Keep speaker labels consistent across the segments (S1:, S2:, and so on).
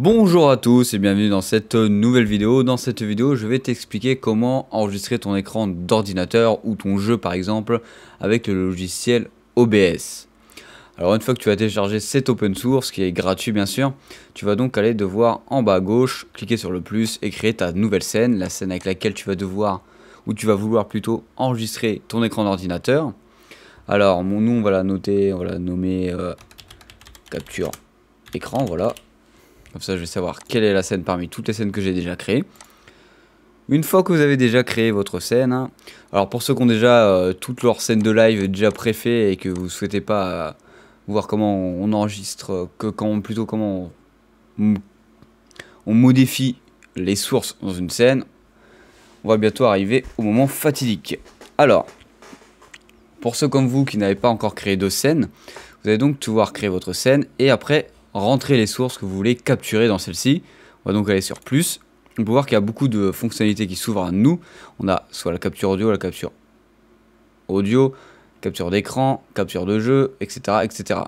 S1: Bonjour à tous et bienvenue dans cette nouvelle vidéo. Dans cette vidéo, je vais t'expliquer comment enregistrer ton écran d'ordinateur ou ton jeu par exemple avec le logiciel OBS. Alors une fois que tu as téléchargé cet open source qui est gratuit bien sûr, tu vas donc aller devoir en bas à gauche cliquer sur le plus et créer ta nouvelle scène, la scène avec laquelle tu vas devoir ou tu vas vouloir plutôt enregistrer ton écran d'ordinateur. Alors mon nom on va la noter, on va la nommer euh, capture écran voilà comme ça, je vais savoir quelle est la scène parmi toutes les scènes que j'ai déjà créées. Une fois que vous avez déjà créé votre scène, hein, alors pour ceux qui ont déjà euh, toutes leurs scènes de live déjà préfaites et que vous souhaitez pas euh, voir comment on enregistre, euh, que quand, plutôt comment on, modifie les sources dans une scène, on va bientôt arriver au moment fatidique. Alors, pour ceux comme vous qui n'avez pas encore créé de scène, vous allez donc pouvoir créer votre scène et après rentrer les sources que vous voulez capturer dans celle-ci. On va donc aller sur plus. On peut voir qu'il y a beaucoup de fonctionnalités qui s'ouvrent à nous. On a soit la capture audio, la capture audio, capture d'écran, capture de jeu, etc., etc.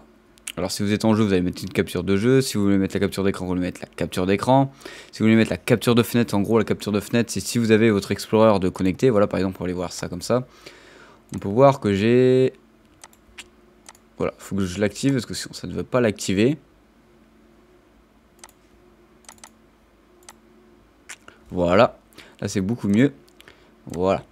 S1: Alors si vous êtes en jeu, vous allez mettre une capture de jeu. Si vous voulez mettre la capture d'écran, vous voulez mettre la capture d'écran. Si vous voulez mettre la capture de fenêtre, en gros la capture de fenêtre, c'est si vous avez votre explorer de connecté. Voilà, par exemple, pour aller voir ça comme ça. On peut voir que j'ai... Voilà, il faut que je l'active parce que sinon ça ne veut pas l'activer. Voilà. Là, c'est beaucoup mieux. Voilà.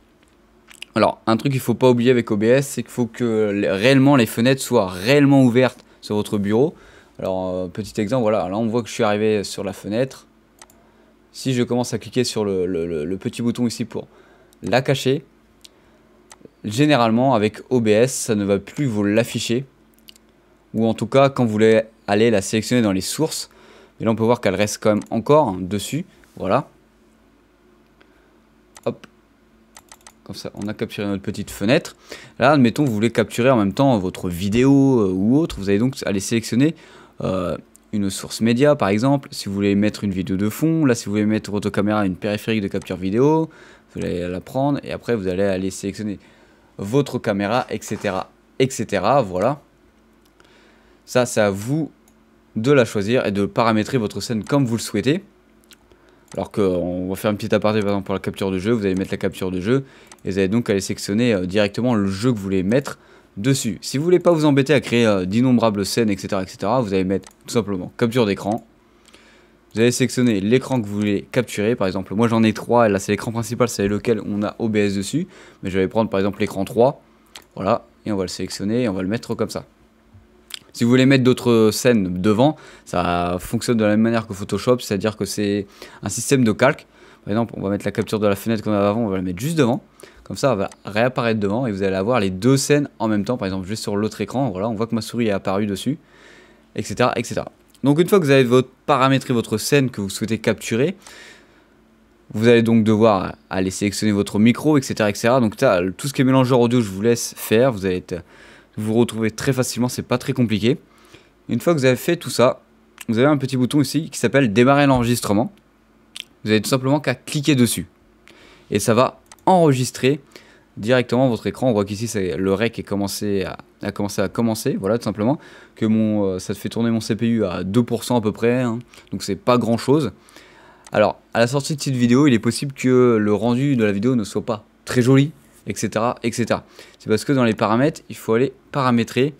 S1: Alors, un truc qu'il ne faut pas oublier avec OBS, c'est qu'il faut que réellement les fenêtres soient réellement ouvertes sur votre bureau. Alors, euh, petit exemple, voilà, là on voit que je suis arrivé sur la fenêtre. Si je commence à cliquer sur le, le petit bouton ici pour la cacher, généralement avec OBS, ça ne va plus vous l'afficher. Ou en tout cas, quand vous voulez aller la sélectionner dans les sources, et là on peut voir qu'elle reste quand même encore dessus. Voilà. Hop. Comme ça, on a capturé notre petite fenêtre. Là, admettons, vous voulez capturer en même temps votre vidéo euh, ou autre. Vous allez donc aller sélectionner euh, une source média, par exemple. Si vous voulez mettre une vidéo de fond, là, si vous voulez mettre votre caméra une périphérique de capture vidéo, vous allez la prendre et après, vous allez aller sélectionner votre caméra, etc. etc. Voilà. Ça, c'est à vous de la choisir et de paramétrer votre scène comme vous le souhaitez. Alors qu'on euh, va faire un petit aparté par exemple pour la capture de jeu, vous allez mettre la capture de jeu et vous allez donc aller sélectionner euh, directement le jeu que vous voulez mettre dessus. Si vous voulez pas vous embêter à créer euh, d'innombrables scènes, etc., etc., vous allez mettre tout simplement capture d'écran. Vous allez sectionner l'écran que vous voulez capturer, par exemple moi j'en ai 3, et là c'est l'écran principal, c'est lequel on a OBS dessus, mais je vais prendre par exemple l'écran 3, voilà, et on va le sélectionner et on va le mettre comme ça. Si vous voulez mettre d'autres scènes devant, ça fonctionne de la même manière que Photoshop, c'est-à-dire que c'est un système de calque. Par exemple, on va mettre la capture de la fenêtre qu'on avait avant, on va la mettre juste devant. Comme ça, elle va réapparaître devant et vous allez avoir les deux scènes en même temps. Par exemple, juste sur l'autre écran, voilà, on voit que ma souris est apparue dessus, etc., etc. Donc une fois que vous avez votre paramétré votre scène que vous souhaitez capturer, vous allez donc devoir aller sélectionner votre micro, etc. etc. Donc tout ce qui est mélangeur audio, je vous laisse faire. Vous allez vous vous retrouvez très facilement, c'est pas très compliqué. Une fois que vous avez fait tout ça, vous avez un petit bouton ici qui s'appelle démarrer l'enregistrement. Vous avez tout simplement qu'à cliquer dessus. Et ça va enregistrer directement votre écran. On voit qu'ici le rec est commencé à, a commencé à commencer. Voilà tout simplement que mon euh, ça fait tourner mon CPU à 2% à peu près. Hein. donc c'est pas grand chose. Alors à la sortie de cette vidéo, il est possible que le rendu de la vidéo ne soit pas très joli etc. etc. C'est parce que dans les paramètres, il faut aller paramétrer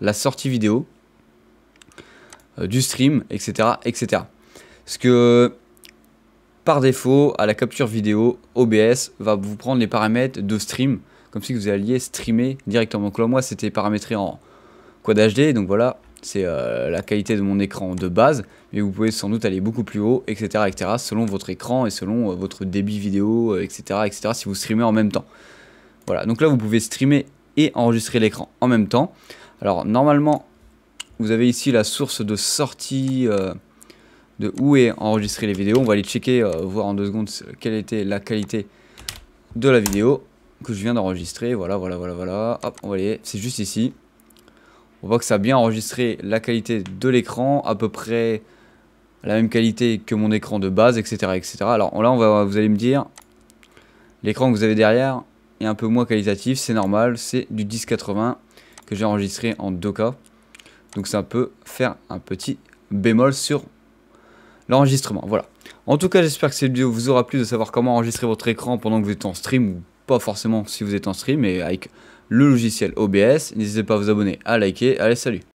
S1: la sortie vidéo euh, du stream, etc. etc. Parce que par défaut, à la capture vidéo, OBS va vous prendre les paramètres de stream, comme si vous alliez streamer directement. Donc moi, c'était paramétré en Quad HD, donc voilà, c'est euh, la qualité de mon écran de base, mais vous pouvez sans doute aller beaucoup plus haut, etc. etc. selon votre écran et selon euh, votre débit vidéo, etc., euh, etc. si vous streamez en même temps. Voilà, donc là vous pouvez streamer et enregistrer l'écran en même temps. Alors normalement, vous avez ici la source de sortie de où est enregistré les vidéos. On va aller checker, voir en deux secondes quelle était la qualité de la vidéo que je viens d'enregistrer. Voilà, voilà, voilà, voilà. Hop, on va aller. C'est juste ici on voit que ça a bien enregistré la qualité de l'écran, à peu près la même qualité que mon écran de base, etc. etc. Alors là, vous allez me dire, l'écran que vous avez derrière est un peu moins qualitatif, c'est normal, c'est du 1080 que j'ai enregistré en 2K. Donc ça peut faire un petit bémol sur l'enregistrement. Voilà. En tout cas, j'espère que cette vidéo vous aura plu de savoir comment enregistrer votre écran pendant que vous êtes en stream ou pas forcément si vous êtes en stream, mais avec le logiciel OBS. N'hésitez pas à vous abonner, à liker. Allez, salut